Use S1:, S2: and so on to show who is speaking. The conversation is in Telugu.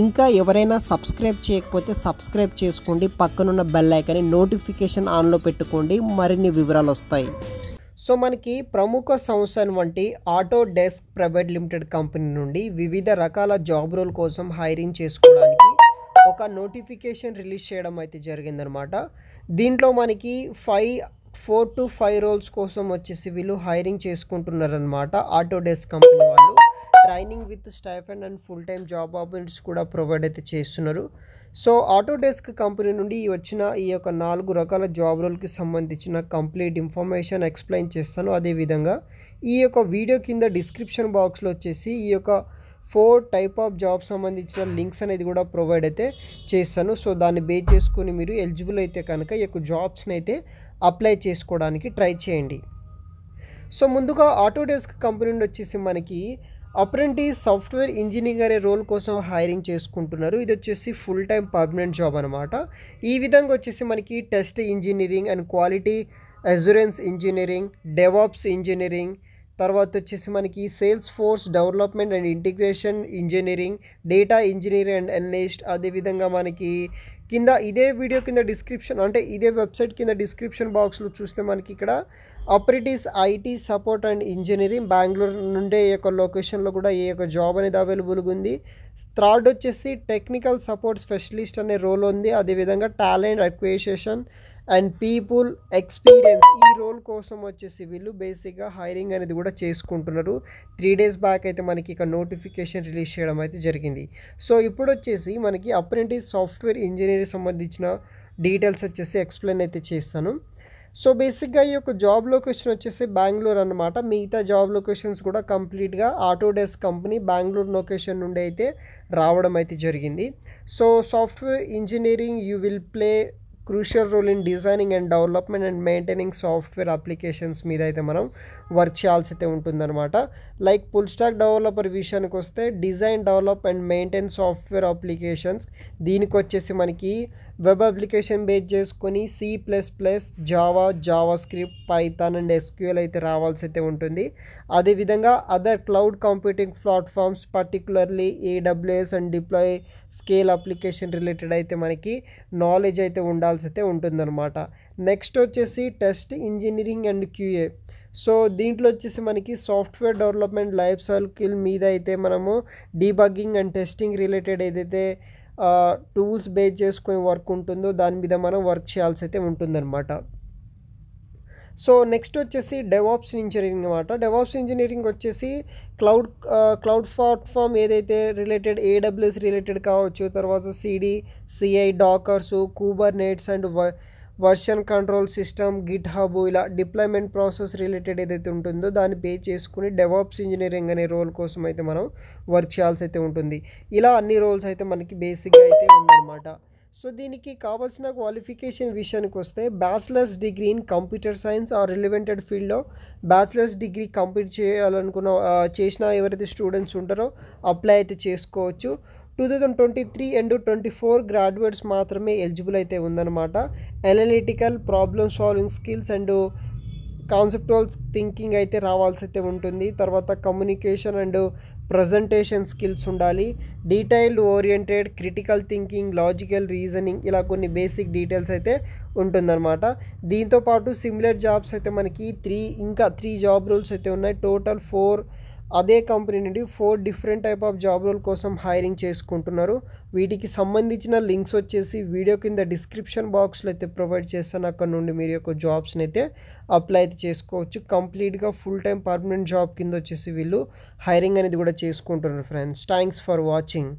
S1: ఇంకా ఎవరైనా సబ్స్క్రైబ్ చేయకపోతే సబ్స్క్రైబ్ చేసుకోండి పక్కనున్న బెల్ ఐకాన్ని నోటిఫికేషన్ ఆన్లో పెట్టుకోండి మరిన్ని వివరాలు వస్తాయి సో మనకి ప్రముఖ సంస్థ వంటి Autodesk private limited company నుండి వివిధ రకాల జాబ్ రోల్ కోసం హైరింగ్ చేసుకోవడానికి ఒక నోటిఫికేషన్ రిలీజ్ చేయడం అయితే జరిగిందనమాట దీంట్లో మనకి five four to five roles కోసం వచ్చేసి వీళ్ళు హైరింగ్ చేసుకుంటున్నారనమాట ఆటో డెస్క్ కంపెనీ వాళ్ళు training with stipend and full time job opportunities కూడా ప్రొవైడ్ అయితే చేస్తున్నారు సో ఆటోడెస్క్ కంపెనీ నుండి వచ్చిన ఈ యొక్క నాలుగు రకాల జాబ్ రోల్కి సంబంధించిన కంప్లీట్ ఇన్ఫర్మేషన్ ఎక్స్ప్లెయిన్ చేస్తాను అదేవిధంగా ఈ యొక్క వీడియో కింద డిస్క్రిప్షన్ బాక్స్లో వచ్చేసి ఈ యొక్క ఫోర్ టైప్ ఆఫ్ జాబ్ సంబంధించిన లింక్స్ అనేది కూడా ప్రొవైడ్ అయితే చేస్తాను సో దాన్ని బేస్ చేసుకుని మీరు ఎలిజిబుల్ అయితే కనుక ఈ యొక్క జాబ్స్ని అయితే అప్లై చేసుకోవడానికి ట్రై చేయండి సో ముందుగా ఆటోడెస్క్ కంపెనీ నుండి వచ్చేసి మనకి అప్రెంటిస్ సాఫ్ట్వేర్ ఇంజనీరింగ్ అనే రోల్ కోసం హైరింగ్ చేసుకుంటున్నారు ఇది వచ్చేసి ఫుల్ టైం పర్మనెంట్ జాబ్ అనమాట ఈ విధంగా వచ్చేసి మనకి test engineering and quality assurance engineering DevOps engineering తర్వాత వచ్చేసి మనకి Salesforce development and integration engineering data engineering and analyst అదేవిధంగా మనకి కింద ఇదే వీడియో కింద డిస్క్రిప్షన్ అంటే ఇదే వెబ్సైట్ కింద డిస్క్రిప్షన్ బాక్స్లో చూస్తే మనకి ఇక్కడ operatives IT support and engineering Bengaluru నుండే ఈ యొక్క లొకేషన్లో కూడా ఈ యొక్క జాబ్ అనేది అవైలబుల్గా ఉంది థర్డ్ వచ్చేసి టెక్నికల్ సపోర్ట్ స్పెషలిస్ట్ అనే రోల్ ఉంది అదేవిధంగా talent acquisition and people experience ఈ రోల్ కోసం వచ్చేసి వీళ్ళు బేసిక్గా హైరింగ్ అనేది కూడా చేసుకుంటున్నారు త్రీ డేస్ బ్యాక్ అయితే మనకి ఇక నోటిఫికేషన్ రిలీజ్ చేయడం అయితే జరిగింది సో ఇప్పుడు వచ్చేసి మనకి అప్రెంటిస్ సాఫ్ట్వేర్ ఇంజనీరింగ్ సంబంధించిన డీటెయిల్స్ వచ్చేసి ఎక్స్ప్లెయిన్ అయితే చేస్తాను సో బేసిక్గా ఈ యొక్క జాబ్ లొకేషన్ వచ్చేసి బెంగళూరు అనమాట మిగతా జాబ్ లొకేషన్స్ కూడా కంప్లీట్గా ఆటోడెస్క్ కంపెనీ బెంగళూరు లొకేషన్ నుండి అయితే రావడం అయితే జరిగింది so software engineering you will play crucial role in designing and development and maintaining software applications మీద అయితే మనం వర్క్ చేయాల్సి అయితే ఉంటుందన్నమాట లైక్ ఫుల్ స్టాక్ డెవలపర్ విషయానికి వస్తే design develop and maintain software applications దీనికి వచ్చేసి మనకి వెబ్ అప్లికేషన్ బేస్ చేసుకొని C plus plus Java JavaScript Python and SQL అయితే రావాల్సి అయితే ఉంటుంది అదేవిధంగా other cloud computing platforms particularly AWS and deploy scale application related అయితే మనకి నాలెడ్జ్ అయితే ఉండాలి పెట్టాల్సి అయితే ఉంటుందన్నమాట నెక్స్ట్ వచ్చేసి test engineering and QA so దీంట్లో వచ్చేసి మనకి సాఫ్ట్వేర్ డెవలప్మెంట్ లైఫ్ సైకిల్ మీద అయితే మనము డీబగ్గింగ్ అండ్ టెస్టింగ్ రిలేటెడ్ ఏదైతే టూల్స్ బేస్ చేసుకుని వర్క్ ఉంటుందో దాని మీద మనం వర్క్ చేయాల్సి అయితే ఉంటుందన్నమాట సో నెక్స్ట్ వచ్చేసి డెవాప్స్ ఇంజనీరింగ్ అనమాట డెవాప్స్ ఇంజనీరింగ్ వచ్చేసి క్లౌడ్ క్లౌడ్ ప్లాట్ఫామ్ ఏదైతే రిలేటెడ్ ఏడబ్ల్యూఎస్ రిలేటెడ్ కావచ్చు తర్వాత CD CI Dockers Kubernetes and version control system GitHub ఇలా డిప్లాయ్మెంట్ ప్రాసెస్ రిలేటెడ్ ఏదైతే ఉంటుందో దాన్ని పే చేసుకుని డెవాప్స్ ఇంజనీరింగ్ అనే రోల్ కోసం అయితే మనం వర్క్ చేయాల్సి అయితే ఉంటుంది ఇలా అన్ని రోల్స్ అయితే మనకి బేసిక్గా అయితే ఉందన్నమాట సో దీనికి కావాల్సిన క్వాలిఫికేషన్ విషయానికి వస్తే bachelor's degree in computer science ఆ రిలివెంటెడ్ ఫీల్డ్లో బ్యాచిలర్స్ డిగ్రీ కంప్లీట్ చేయాలనుకున్న చేసిన ఎవరైతే స్టూడెంట్స్ ఉంటారో అప్లై అయితే చేసుకోవచ్చు two thousand twenty three and twenty four graduates మాత్రమే ఎలిజిబుల్ అయితే ఉందన్నమాట analytical problem solving skills and conceptual thinking అయితే రావాల్సి అయితే ఉంటుంది తర్వాత కమ్యూనికేషన్ అండ్ ప్రజెంటేషన్ స్కిల్స్ ఉండాలి detailed oriented critical thinking logical reasoning ఇలా కొన్ని బేసిక్ డీటెయిల్స్ అయితే ఉంటుందన్నమాట దీంతోపాటు సిమిలర్ జాబ్స్ అయితే మనకి త్రీ ఇంకా త్రీ జాబ్ రూల్స్ అయితే ఉన్నాయి టోటల్ ఫోర్ అదే కంపెనీ నుండి four different type of job role కోసం హైరింగ్ చేసుకుంటున్నారు వీటికి సంబంధించిన లింక్స్ వచ్చేసి వీడియో కింద డిస్క్రిప్షన్ బాక్స్లో అయితే ప్రొవైడ్ చేస్తాను అక్కడ నుండి మీరు యొక్క జాబ్స్ని అయితే అప్లై అయితే చేసుకోవచ్చు కంప్లీట్గా ఫుల్ టైం పర్మనెంట్ జాబ్ కింద వచ్చేసి వీళ్ళు హైరింగ్ అనేది కూడా చేసుకుంటున్నారు ఫ్రెండ్స్ థ్యాంక్స్ ఫర్ వాచింగ్